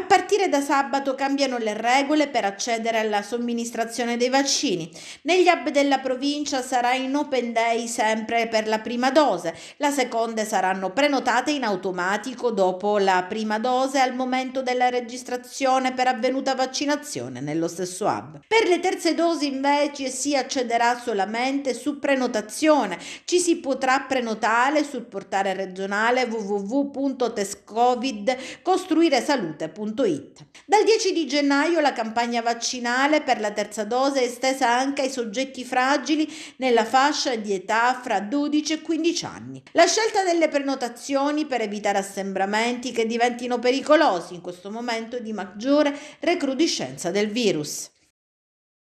A partire da sabato cambiano le regole per accedere alla somministrazione dei vaccini. Negli hub della provincia sarà in open day sempre per la prima dose, la seconda saranno prenotate in automatico dopo la prima dose al momento della registrazione per avvenuta vaccinazione nello stesso hub. Per le terze dosi invece si accederà solamente su prenotazione, ci si potrà prenotare sul portale regionale www.tescovid sanità.it. Dal 10 di gennaio la campagna vaccinale per la terza dose è estesa anche ai soggetti fragili nella fascia di età fra 12 e 15 anni. La scelta delle prenotazioni per evitare assembramenti che diventino pericolosi in questo momento di maggiore recrudescenza del virus.